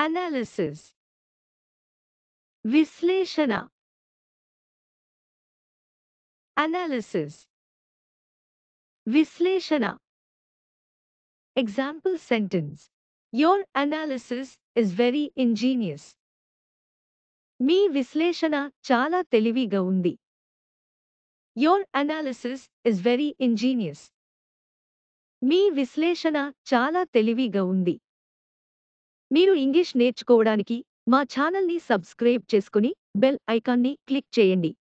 analysis visleshana analysis visleshana example sentence your analysis is very ingenious Me విశ్లేషణ chala తెలివిగా ఉంది your analysis is very ingenious మీ విశ్లేషణ చాలా తెలివిగా ఉంది మీరు ఇంగ్లీష్ నేర్చుకోవడానికి మా ఛానల్ని సబ్స్క్రైబ్ చేసుకుని బెల్ ఐకాన్ని క్లిక్ చేయండి